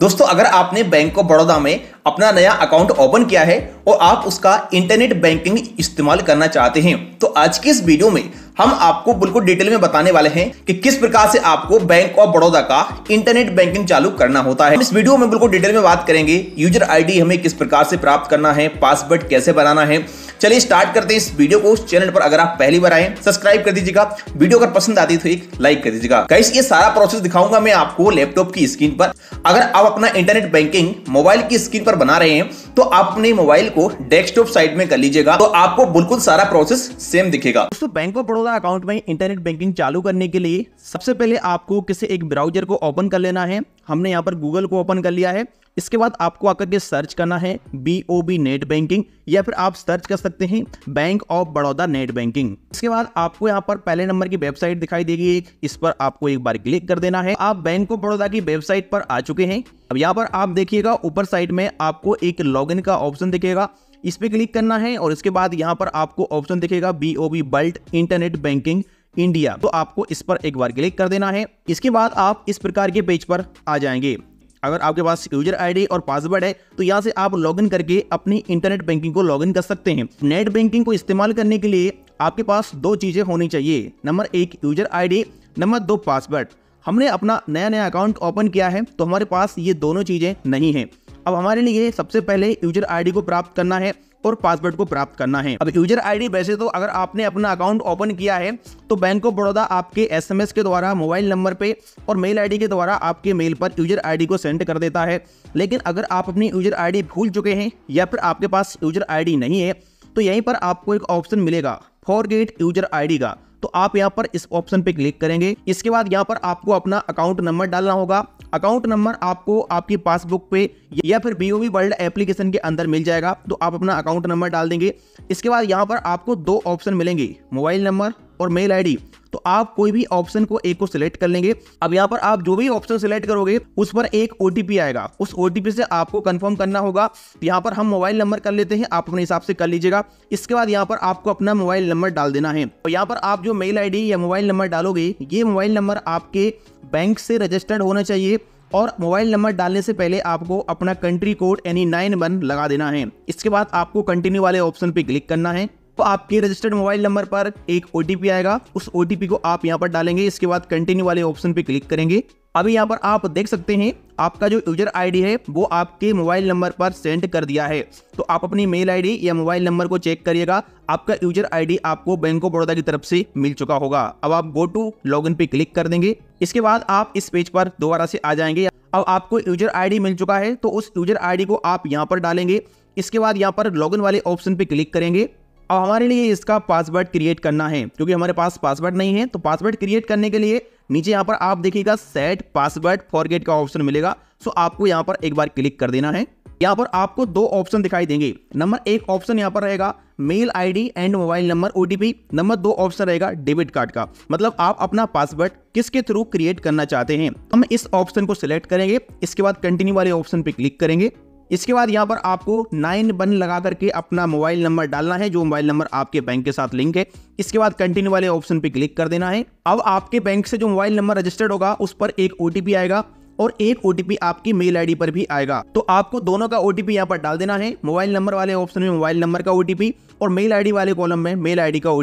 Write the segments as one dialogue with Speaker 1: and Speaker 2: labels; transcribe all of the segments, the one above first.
Speaker 1: दोस्तों अगर आपने बैंक ऑफ बड़ौदा में अपना नया अकाउंट ओपन किया है और आप उसका इंटरनेट बैंकिंग इस्तेमाल करना चाहते हैं तो आज के इस वीडियो में हम आपको बिल्कुल डिटेल में बताने वाले हैं कि किस प्रकार से आपको बैंक ऑफ बड़ौदा का इंटरनेट बैंकिंग चालू करना होता है इस वीडियो में बिल्कुल डिटेल में बात करेंगे यूजर आईडी हमें किस प्रकार से प्राप्त करना है पासवर्ड कैसे बनाना है चलिए स्टार्ट करते हैं इस वीडियो को चैनल पर अगर आप पहली बार आए सब्सक्राइब कर दीजिएगा वीडियो अगर पसंद आती है तो एक लाइक कर दीजिएगा गाइस ये सारा प्रोसेस दिखाऊंगा मैं आपको लैपटॉप की स्क्रीन पर अगर आप अपना इंटरनेट बैंकिंग मोबाइल की स्क्रीन पर बना रहे हैं तो आप अपने मोबाइल को डेस्कटॉप साइड में कर लीजिएगा तो आपको बिल्कुल सारा प्रोसेस सेम दिखेगा दोस्तों बैंक ऑफ बड़ौदा अकाउंट में इंटरनेट बैंकिंग चालू करने के लिए सबसे पहले आपको किसी एक ब्राउजर को ओपन कर लेना है हमने यहाँ पर गूगल को ओपन कर लिया है इसके बाद आपको आकर के सर्च करना है B O B net banking या फिर आप सर्च कर सकते हैं bank of Baroda net banking इसके बाद आपको यहाँ पर पहले नंबर की वेबसाइट दिखाई देगी एक इस पर आपको एक बार क्लिक कर देना है आप बैंक ऑफ बड़ौदा की वेबसाइट पर आ चुके हैं अब यहाँ पर आप देखिएगा ऊपर साइड में आपको एक लॉग का ऑप्शन दिखेगा इस पर क्लिक करना है और इसके बाद यहाँ पर आपको ऑप्शन दिखेगा बी ओ बी बल्ट इंटरनेट बैंकिंग इंडिया तो आपको इस पर एक बार क्लिक कर देना है इसके बाद आप इस प्रकार के पेज पर आ जाएंगे अगर आपके पास यूजर आईडी और पासवर्ड है तो यहाँ से आप लॉगिन करके अपनी इंटरनेट बैंकिंग को लॉगिन कर सकते हैं नेट बैंकिंग को इस्तेमाल करने के लिए आपके पास दो चीज़ें होनी चाहिए नंबर एक यूजर आईडी नंबर दो पासवर्ड हमने अपना नया नया अकाउंट ओपन किया है तो हमारे पास ये दोनों चीज़ें नहीं है अब हमारे लिए सबसे पहले यूजर आई को प्राप्त करना है और पासवर्ड को प्राप्त करना है अब यूजर आई वैसे तो अगर आपने अपना अकाउंट ओपन किया है तो बैंक ऑफ बड़ौदा आपके एस के द्वारा मोबाइल नंबर पे और मेल आई के द्वारा आपके मेल पर यूजर आई को सेंड कर देता है लेकिन अगर आप अपनी यूजर आई भूल चुके हैं या फिर आपके पास यूजर आई नहीं है तो यहीं पर आपको एक ऑप्शन मिलेगा गेट यूजर आई का तो आप यहाँ पर इस ऑप्शन पे क्लिक करेंगे इसके बाद यहाँ पर आपको अपना अकाउंट नंबर डालना होगा अकाउंट नंबर आपको आपकी पासबुक पे या फिर बी वर्ल्ड एप्लीकेशन के अंदर मिल जाएगा तो आप अपना अकाउंट नंबर डाल देंगे इसके बाद यहाँ पर आपको दो ऑप्शन मिलेंगे मोबाइल नंबर और मेल आईडी तो आप कोई भी ऑप्शन को एक को सिलेक्ट कर लेंगे अब यहाँ पर आप जो भी ऑप्शन सिलेक्ट करोगे उस पर एक ओ आएगा उस ओ से आपको कन्फर्म करना होगा यहाँ पर हम मोबाइल नंबर कर लेते हैं आप अपने हिसाब से कर लीजिएगा इसके बाद यहाँ पर आपको अपना मोबाइल नंबर डाल देना है और तो यहाँ पर आप जो मेल आई या मोबाइल नंबर डालोगे ये मोबाइल नंबर आपके बैंक से रजिस्टर्ड होना चाहिए और मोबाइल नंबर डालने से पहले आपको अपना कंट्री कोड यानी नाइन वन लगा देना है इसके बाद आपको कंटिन्यू वाले ऑप्शन पर क्लिक करना है आपके रजिस्टर्ड मोबाइल नंबर पर एक ओ आएगा उस ओ को आप यहाँ पर डालेंगे इसके बाद कंटिन्यू वाले ऑप्शन पर क्लिक करेंगे अभी यहाँ पर आप देख सकते हैं आपका जो यूजर आईडी है वो आपके मोबाइल नंबर पर सेंड कर दिया है तो आप अपनी मेल आईडी या मोबाइल नंबर को चेक करिएगा आपका यूजर आईडी आपको बैंक ऑफ बड़ौदा की तरफ से मिल चुका होगा अब आप गो टू लॉगिन पे क्लिक कर देंगे इसके बाद आप इस पेज पर दोबारा से आ जाएंगे अब आपको यूजर आई मिल चुका है तो उस यूजर आई को आप यहाँ पर डालेंगे इसके बाद यहाँ पर लॉग वाले ऑप्शन पे क्लिक करेंगे अब हमारे लिए इसका पासवर्ड क्रिएट करना है क्योंकि हमारे पास पासवर्ड नहीं है तो पासवर्ड क्रिएट करने के लिए नीचे यहाँ पर आप देखिएगा सेट पासवर्ड फॉरगेट का ऑप्शन मिलेगा सो आपको यहाँ पर एक बार क्लिक कर देना है यहाँ पर आपको दो ऑप्शन दिखाई देंगे नंबर एक ऑप्शन यहाँ पर रहेगा mail ID and mobile number OTP number दो ऑप्शन रहेगा डेबिट कार्ड का मतलब आप अपना पासवर्ड किसके थ्रू क्रिएट करना चाहते हैं हम इस ऑप्शन को सिलेक्ट करेंगे इसके बाद कंटिन्यू वाले ऑप्शन पे क्लिक करेंगे इसके बाद यहाँ पर आपको नाइन बन लगा करके अपना मोबाइल नंबर डालना है जो मोबाइल नंबर आपके बैंक के साथ लिंक है इसके बाद कंटिन्यू वाले ऑप्शन पे क्लिक कर देना है अब आपके बैंक से जो मोबाइल नंबर रजिस्टर्ड होगा उस पर एक ओ आएगा और एक ओ आपकी मेल आईडी पर भी आएगा तो आपको दोनों का ओ टी यहाँ पर डाल देना है मोबाइल नंबर वाले ऑप्शन में मोबाइल नंबर का ओ और मेल आईडी वाले कॉलम में मेल आईडी का ओ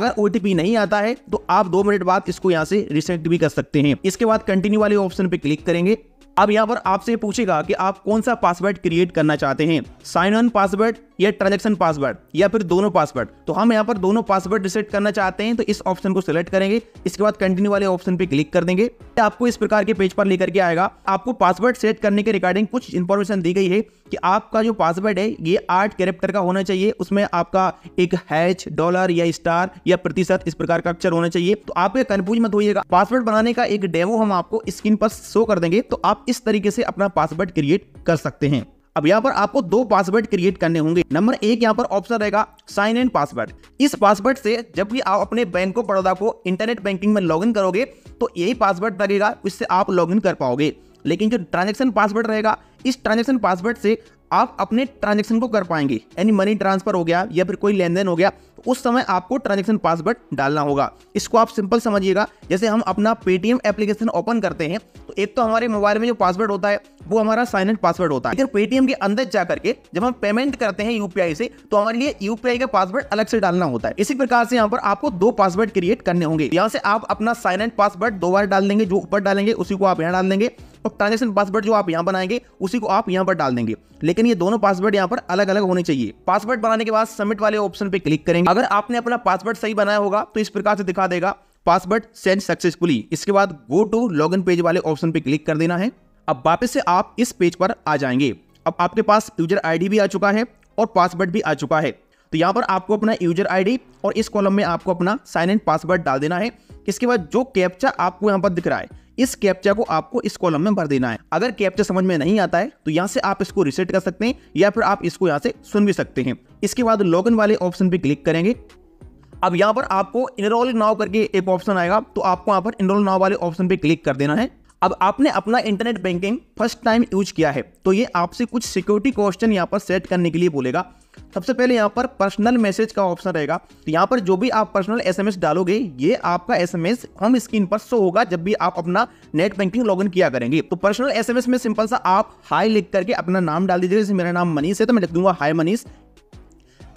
Speaker 1: अगर ओ नहीं आता है तो आप दो मिनट बाद इसको यहाँ से रिसेट भी कर सकते हैं इसके बाद कंटिन्यू वाले ऑप्शन पे क्लिक करेंगे अब यहाँ पर आपसे पूछेगा कि आप कौन सा पासवर्ड क्रिएट करना चाहते हैं साइन ऑन पासवर्ड या ट्रांजेक्शन पासवर्ड या फिर दोनों पासवर्ड तो हम यहाँ पर दोनों पासवर्ड रिसेट करना चाहते हैं तो इस ऑप्शन को सिलेक्ट करेंगे इसके बाद कंटिन्यू वाले ऑप्शन पे क्लिक कर देंगे आपको इस प्रकार के पेज पर लेकर के आएगा आपको पासवर्ड सेट करने के रिगार्डिंग कुछ इन्फॉर्मेशन दी गई है कि आपका जो पासवर्ड है ये आठ कैरेक्टर का होना चाहिए उसमें आपका एक हैच डॉलर या स्टार या प्रतिशत इस प्रकार का अक्षर होना चाहिए तो आप कंफ्यूज मत होइएगा पासवर्ड बनाने का एक डेवो हम आपको स्क्रीन पर शो कर देंगे तो आप इस तरीके से अपना पासवर्ड क्रिएट कर सकते हैं अब यहाँ पर आपको दो पासवर्ड क्रिएट करने होंगे नंबर एक यहाँ पर ऑप्शन रहेगा साइन इन पासवर्ड इस पासवर्ड से जब भी आप अपने बैंक ऑफ बड़ौदा को इंटरनेट बैंकिंग में लॉग करोगे तो यही पासवर्ड लगेगा उससे आप लॉग कर पाओगे लेकिन जो ट्रांजेक्शन पासवर्ड रहेगा इस ट्रांजेक्शन पासवर्ड से आप अपने ट्रांजेक्शन को कर पाएंगे यानी मनी ट्रांसफर हो गया या फिर कोई लेन देन हो गया तो उस समय आपको ट्रांजेक्शन पासवर्ड डालना होगा इसको आप सिंपल समझिएगा जैसे हम अपना पेटीएम एप्लीकेशन ओपन करते हैं तो एक तो हमारे मोबाइल में जो पासवर्ड होता है वो हमारा साइन इन पासवर्ड होता है फिर पेटीएम के अंदर जा करके जब हम पेमेंट करते हैं यूपीआई से तो हमारे लिए यूपीआई का पासवर्ड अलग से डालना होता है इसी प्रकार से यहाँ पर आपको दो पासवर्ड क्रिएट करने होंगे यहाँ से आप अपना साइन इन पासवर्ड दो बार डाल देंगे जो ऊपर डालेंगे उसी को आप यहाँ डाल देंगे और ट्रांजेक्शन पासवर्ड जो आप यहाँ बनाएंगे उसी को आप यहाँ पर डाल देंगे लेकिन ये दोनों पासवर्ड यहाँ पर अलग अलग होने चाहिए पासवर्ड बनाने के बाद सबमिट वाले ऑप्शन पर क्लिक करेंगे अगर आपने अपना पासवर्ड सही बनाया होगा तो इस प्रकार से दिखा देगा पासवर्ड सेंड सक्सेसफुली इसके बाद गो टू लॉगिन पेज वाले ऑप्शन पर क्लिक कर देना है अब वापस से आप इस पेज पर आ जाएंगे अब आपके पास यूजर आईडी भी आ चुका है और पासवर्ड भी आ चुका है तो यहाँ पर आपको अपना यूजर आईडी और इस कॉलम में आपको अपना साइन इन पासवर्ड डाल देना है इसके बाद जो कैप्चा आपको यहाँ पर दिख रहा है इस कैप्चा को आपको इस कॉलम में भर देना है अगर कैप्चा समझ में नहीं आता है तो यहाँ से आप इसको रिसेट कर सकते हैं या फिर आप इसको यहाँ से सुन भी सकते हैं इसके बाद लॉग वाले ऑप्शन पे क्लिक करेंगे अब यहाँ पर आपको इनरोल नाव करके एक ऑप्शन आएगा तो आपको यहाँ पर इनरोल नाव वाले ऑप्शन पे क्लिक कर देना है अब आपने अपना internet banking first time use किया है तो ये आपसे कुछ सिक्योरिटी क्वेश्चन यहाँ पर सेट करने के लिए बोलेगा सबसे पहले यहाँ पर पर्सनल मैसेज का ऑप्शन रहेगा तो यहाँ पर जो भी आप पर्सनल एसएमएस डालोगे ये आपका एसएमएस होम स्क्रीन पर शो होगा जब भी आप अपना नेट बैंकिंग लॉग किया करेंगे तो पर्सनल एसएमएस में सिंपल सा आप हाई लिख करके अपना नाम डाल दीजिए जैसे मेरा नाम मनीष है तो मैं लिख दूंगा हाई मनीष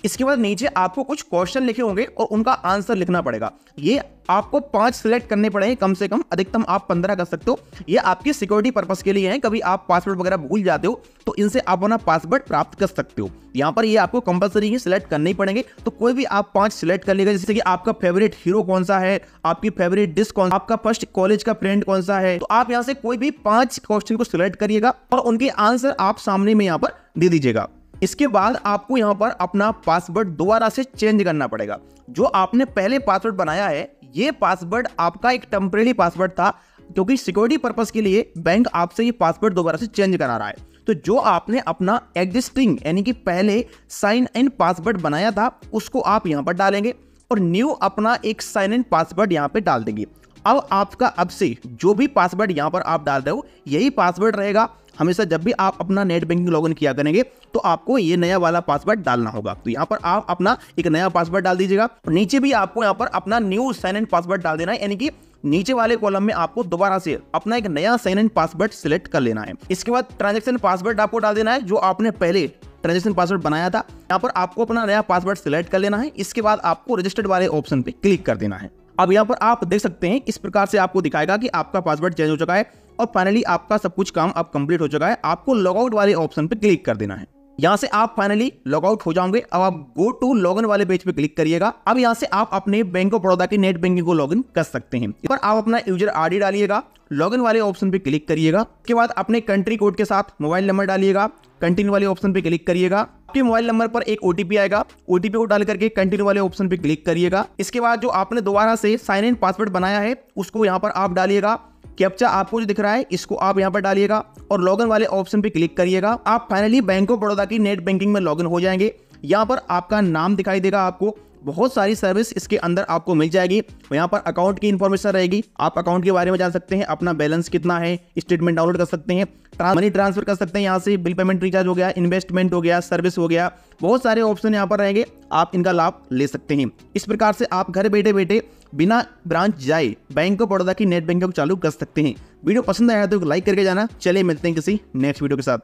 Speaker 1: इसके बाद नीचे आपको कुछ क्वेश्चन लिखे होंगे और उनका आंसर लिखना पड़ेगा ये आपको पांच सिलेक्ट करने पड़ेंगे कम से कम अधिकतम आप पंद्रह कर सकते हो ये आपकी सिक्योरिटी पर्पज के लिए है कभी आप पासवर्ड वगैरह भूल जाते हो तो इनसे आप अपना पासवर्ड प्राप्त कर सकते हो यहाँ पर ये आपको कंपलसरी ही सिलेक्ट करने ही पड़ेंगे तो कोई भी आप पांच सिलेक्ट कर लेगा जैसे कि आपका फेवरेट हीरो कौन सा है आपकी फेवरेट डिश कौन आपका फर्स्ट कॉलेज का फ्रेंड कौन सा है तो आप यहाँ से कोई भी पांच क्वेश्चन को सिलेक्ट करिएगा और उनके आंसर आप सामने में यहाँ पर दे दीजिएगा इसके बाद आपको यहाँ पर अपना पासवर्ड दोबारा से चेंज करना पड़ेगा जो आपने पहले पासवर्ड बनाया है ये पासवर्ड आपका एक टेम्परेरी पासवर्ड था क्योंकि सिक्योरिटी पर्पज़ के लिए बैंक आपसे ये पासवर्ड दोबारा से चेंज करा रहा है तो जो आपने अपना एग्जिस्टिंग यानी कि पहले साइन इन पासवर्ड बनाया था उसको आप यहाँ पर डालेंगे और न्यू अपना एक साइन इन पासवर्ड यहाँ पर डाल देंगे अब आपका अब से जो भी पासवर्ड यहाँ पर आप डाल रहे हो यही पासवर्ड रहेगा हमेशा जब भी आप अपना नेट बैंकिंग लॉगिन किया करेंगे तो आपको ये नया वाला पासवर्ड डालना होगा तो यहाँ पर आप अपना एक नया पासवर्ड डाल दीजिएगा नीचे भी आपको यहाँ पर अपना न्यू साइन एंड पासवर्ड डाल देना है यानी कि नीचे वाले कॉलम में आपको दोबारा से अपना एक नया साइन एंड पासवर्ड सिलेक्ट कर लेना है इसके बाद ट्रांजेक्शन पासवर्ड आपको डाल देना है जो आपने पहले ट्रांजेक्शन पासवर्ड बनाया था यहाँ पर आपको अपना नया पासवर्ड सिलेक्ट कर लेना है इसके बाद आपको रजिस्टर्ड वाले ऑप्शन पे क्लिक कर देना है अब यहाँ पर आप देख सकते हैं इस प्रकार से आपको दिखाएगा कि आपका पासवर्ड चेंज हो चुका है और फाइनली आपका सब कुछ काम अब कंप्लीट हो चुका है आपको लॉगआउट वाले ऑप्शन पर क्लिक कर देना है यहाँ से आप फाइनली लॉगआउट हो जाओगे अब आप गो टू लॉगिन वाले पेज पे क्लिक करिएगा अब यहाँ से आप अपने बैंक ऑफ बड़ौदा की नेट बैंकिंग को लॉगिन कर सकते हैं इस पर आप अपना यूजर आईडी डालिएगा लॉगिन वाले ऑप्शन पे क्लिक करिएगा उसके बाद अपने कंट्री कोड के साथ मोबाइल नंबर डालिएगा कंटिन्यू वाले ऑप्शन पे क्लिक करिएगा आपके मोबाइल नंबर पर एक ओटीपी आएगा ओटीपी को डाल करके कंटिन्यू वाले ऑप्शन पर क्लिक करिएगा इसके बाद जो आपने दोबारा से साइन इन पासवर्ड बनाया है उसको यहाँ पर आप डालिएगा कैप्चा आपको जो दिख रहा है इसको आप यहाँ पर डालिएगा और लॉगिन वाले ऑप्शन पे क्लिक करिएगा आप फाइनली बैंक ऑफ बड़ौदा की नेट बैंकिंग में लॉगिन हो जाएंगे यहाँ पर आपका नाम दिखाई देगा आपको बहुत सारी सर्विस इसके अंदर आपको मिल जाएगी यहाँ पर अकाउंट की इन्फॉर्मेशन रहेगी आप अकाउंट के बारे में जान सकते हैं अपना बैलेंस कितना है स्टेटमेंट डाउनलोड कर सकते हैं मनी ट्रांसफर कर सकते हैं यहाँ से बिल पेमेंट रिचार्ज हो गया इन्वेस्टमेंट हो गया सर्विस हो गया बहुत सारे ऑप्शन यहाँ पर रहेंगे आप इनका लाभ ले सकते हैं इस प्रकार से आप घर बैठे बैठे बिना ब्रांच जाए बैंक ऑफ बड़ौदा की नेट बैंकिंग चालू कर सकते हैं वीडियो पसंद आया तो लाइक करके जाना चले मिलते हैं किसी नेक्स्ट वीडियो के साथ